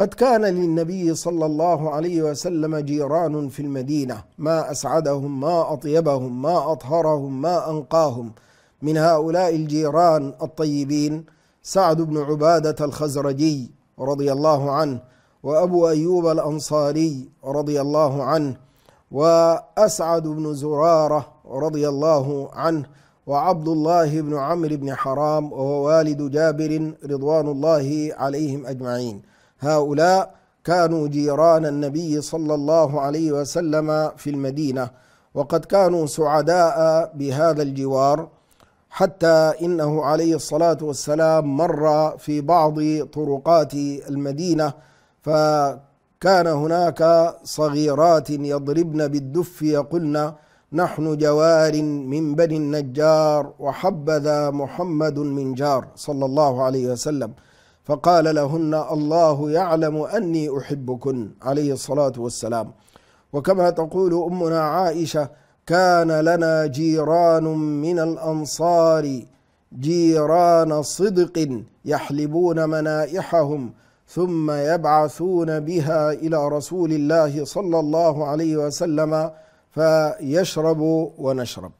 قد كان للنبي صلى الله عليه وسلم جيران في المدينه ما اسعدهم ما اطيبهم ما اطهرهم ما انقاهم من هؤلاء الجيران الطيبين سعد بن عباده الخزرجي رضي الله عنه وابو ايوب الانصاري رضي الله عنه واسعد بن زراره رضي الله عنه وعبد الله بن عمرو بن حرام وهو والد جابر رضوان الله عليهم اجمعين هؤلاء كانوا جيران النبي صلى الله عليه وسلم في المدينة وقد كانوا سعداء بهذا الجوار حتى إنه عليه الصلاة والسلام مر في بعض طرقات المدينة فكان هناك صغيرات يضربن بالدف يقلن نحن جوار من بني النجار وحبذا محمد من جار صلى الله عليه وسلم فقال لهن الله يعلم أني أحبكن عليه الصلاة والسلام وكما تقول أمنا عائشة كان لنا جيران من الأنصار جيران صدق يحلبون منائحهم ثم يبعثون بها إلى رسول الله صلى الله عليه وسلم فيشرب ونشرب